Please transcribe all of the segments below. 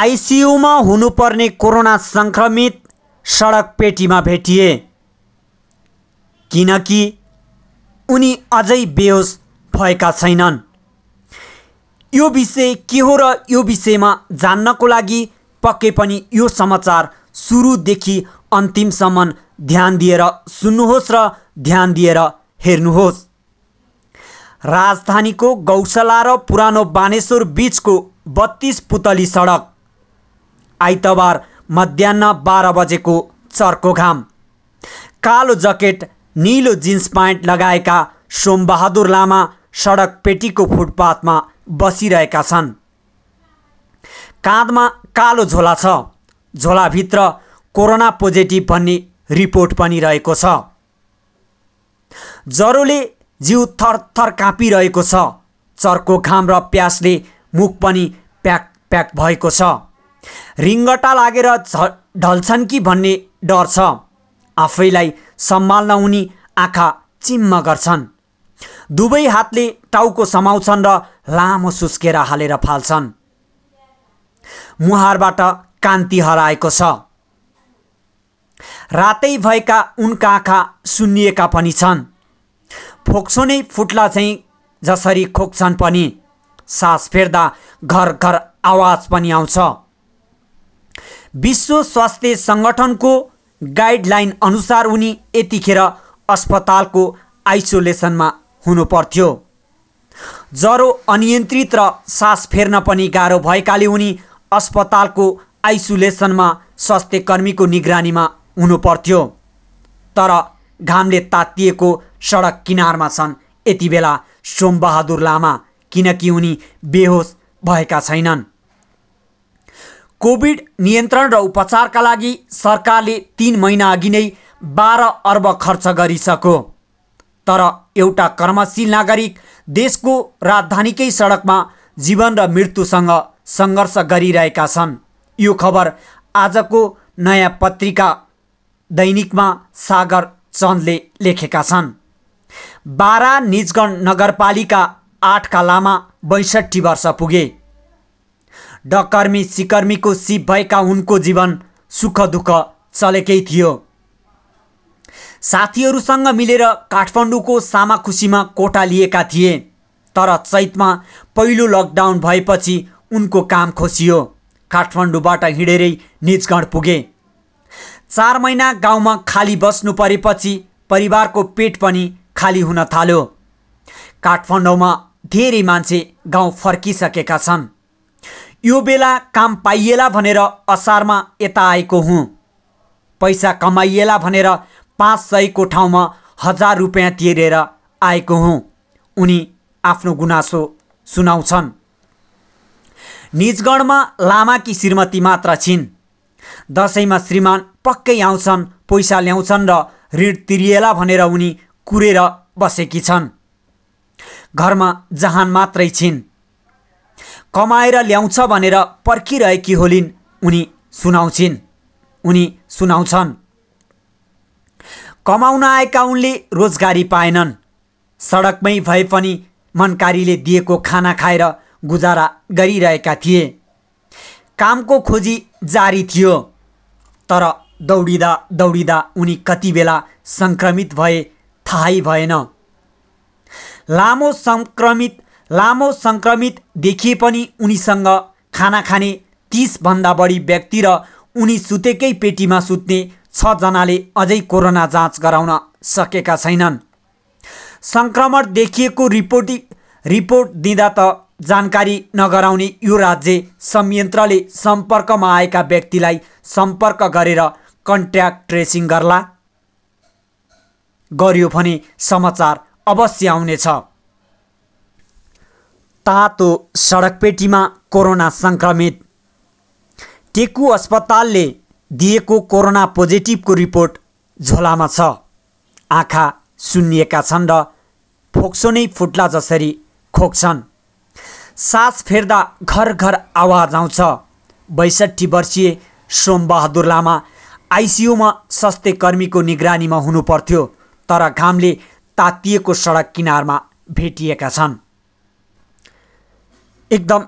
आइसियुमा हुनुपर्ने कोरोना सङ्क्रमित सडक पेटीमा भेटिए किनकि उनी अझै बेहोस भएका छैनन् यो विषय के हो र यो विषयमा जान्नको लागि पक्कै पनि यो समाचार सुरुदेखि अन्तिमसम्म ध्यान दिएर सुन्नुहोस् र ध्यान दिएर हेर्नुहोस् राजधानीको गौशाला र पुरानो बानेश्वर बिचको बत्तिस पुतली सडक आइतबार मध्याह बाह्र बजेको चर्को घाम कालो जकेट निलो जिन्स प्यान्ट लगाएका सोमबहादुर लामा सडक पेटीको फुटपाथमा बसिरहेका छन् काँधमा कालो झोला छ झोलाभित्र कोरोना पोजिटिभ भन्ने रिपोर्ट पनि रहेको छ ज्वरोले जिउ थरथर काँपिरहेको छ चर्को घाम र प्यासले मुख पनि प्याक प्याक भएको छ रिङ्गटा लागेर झ ढल्छन् कि भन्ने डर छ आफैलाई सम्हाल्न उनी आँखा चिम्म गर्छन् दुवै हातले टाउको समाउँछन् र लामो सुस्केर हालेर फाल्छन् मुहारबाट कान्ति हराएको छ रातै भएका उनका आँखा सुन्निएका पनि छन् फोक्सो नै फुट्ला चाहिँ जसरी खोक्छन् पनि सास फेर्दा घर घर आवाज पनि आउँछ विश्व स्वास्थ्य सङ्गठनको गाइडलाइन अनुसार उनी यतिखेर अस्पतालको आइसोलेसनमा हुनुपर्थ्यो ज्वरो अनियन्त्रित र सास फेर्न पनि गाह्रो भएकाले उनी अस्पतालको आइसोलेसनमा स्वास्थ्यकर्मीको निगरानीमा हुनुपर्थ्यो तर घामले तातिएको सडक किनारमा छन् यति बेला सोमबहादुर लामा किनकि उनी बेहोस भएका छैनन् कोभिड नियन्त्रण र उपचारका लागि सरकारले तिन महिना अघि नै बाह्र अर्ब खर्च गरिसक्यो तर एउटा कर्मशील नागरिक देशको राजधानीकै सडकमा जीवन र मृत्युसँग सङ्घर्ष गरिरहेका छन् यो खबर आजको नयाँ पत्रिका दैनिकमा सागर चन्दले लेखेका छन् बारा निजगण नगरपालिका आठका लामा बैसठी वर्ष पुगे डकर्मी सिकर्मीको सिप भएका उनको जीवन सुख दुःख चलेकै थियो साथीहरूसँग मिलेर काठमाडौँको सामाखुसीमा कोटा लिएका थिए तर चैतमा पहिलो लकडाउन भएपछि उनको काम खोसियो काठमाडौँबाट हिँडेरै निजगढ पुगे चार महिना गाउँमा खाली बस्नु परेपछि परिवारको पेट पनि खाली हुन थाल्यो काठमाडौँमा धेरै मान्छे गाउँ फर्किसकेका छन् यो बेला काम पाइएला भनेर असारमा यता आएको हुँ पैसा कमाइएला भनेर पाँच सयको ठाउँमा हजार रुपियाँ तिरेर आएको हुँ उनी आफ्नो गुनासो सुनाउँछन् निजगढमा लामाकी श्रीमती मात्र छिन् दसैँमा श्रीमान पक्कै आउँछन् पैसा ल्याउँछन् र ऋण तिरिएला भनेर उनी कुरेर बसेकी छन् घरमा जहान मात्रै छिन् कमाएर ल्याउँछ भनेर पर्खिरहेकी होलिन् उनी सुनाउँछिन् उनी सुनाउँछन् कमाउन आएका उनले रोजगारी पाएनन् सडकमै भए पनि मनकारीले दिएको खाना खाएर गुजारा गरिरहेका थिए कामको खोजी जारी थियो तर दौडिँदा दौडिँदा उनी कति बेला सङ्क्रमित भए थाहै भएन लामो सङ्क्रमित लामो सङ्क्रमित देखिए पनि उनीसँग खाना खाने तिसभन्दा बढी व्यक्ति र उनी सुतेकै पेटीमा सुत्ने छजनाले अझै कोरोना जाँच गराउन सकेका छैनन् सङ्क्रमण देखिएको रिपोर्ट रिपोर्ट दिँदा त जानकारी नगराउने यो राज्य संयन्त्रले सम्पर्कमा आएका व्यक्तिलाई सम्पर्क गरेर कन्ट्याक्ट ट्रेसिङ गर्ला गरियो भने समाचार अवश्य आउनेछ तातो सडकपेटीमा कोरोना सङ्क्रमित टेकु अस्पतालले दिएको कोरोना पोजिटिभको रिपोर्ट झोलामा छ आँखा सुन्निएका छन् र फोक्सो नै फुट्ला जसरी खोक्छन् सास फेर्दा घर घर आवाज आउँछ बैसठी वर्षीय सोमबहादुर लामा आइसियुमा स्वास्थ्य कर्मीको निगरानीमा हुनुपर्थ्यो तर घामले तातिएको सडक किनारमा भेटिएका छन् एकदम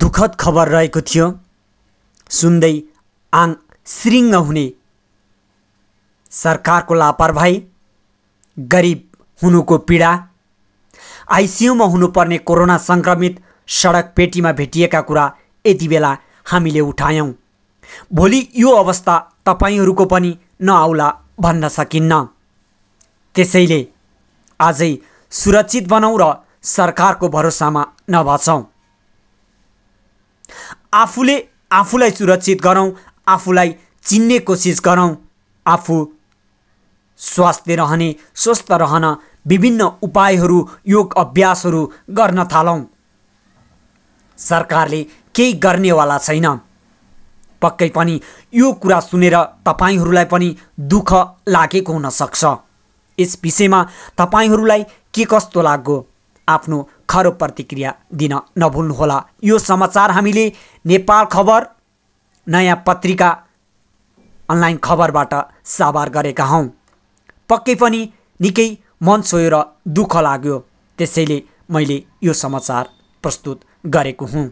दुखद खबर रहेको थियो सुन्दै आङ श्रृङ्ग हुने सरकारको लापरवाही गरिब हुनुको पीडा आइसियुमा हुनुपर्ने कोरोना सङ्क्रमित सडक पेटीमा भेटिएका कुरा यति बेला हामीले उठायौँ भोलि यो अवस्था तपाईँहरूको पनि नआउला भन्न सकिन्न त्यसैले आजै सुरक्षित बनाऊ र सरकारको भरोसामा नबचौँ आफूले आफूलाई सुरक्षित गरौँ आफूलाई चिन्ने कोसिस गरौँ आफू स्वास्थ्य रहने स्वस्थ रहन विभिन्न उपायहरू योग अभ्यासहरू गर्न थालौँ सरकारले केही गर्नेवाला छैन पक्कै पनि यो कुरा सुनेर तपाईँहरूलाई पनि दुःख लागेको हुनसक्छ यस विषयमा तपाईँहरूलाई के कस्तो लाग्यो आफ्नो खरो प्रतिक्रिया दिन नभुल्नुहोला यो समाचार हामीले नेपाल खबर नयाँ पत्रिका अनलाइन खबरबाट साभार गरेका हौँ पक्कै पनि निकै मन छोयो र दुःख लाग्यो त्यसैले मैले यो समाचार प्रस्तुत गरेको हुँ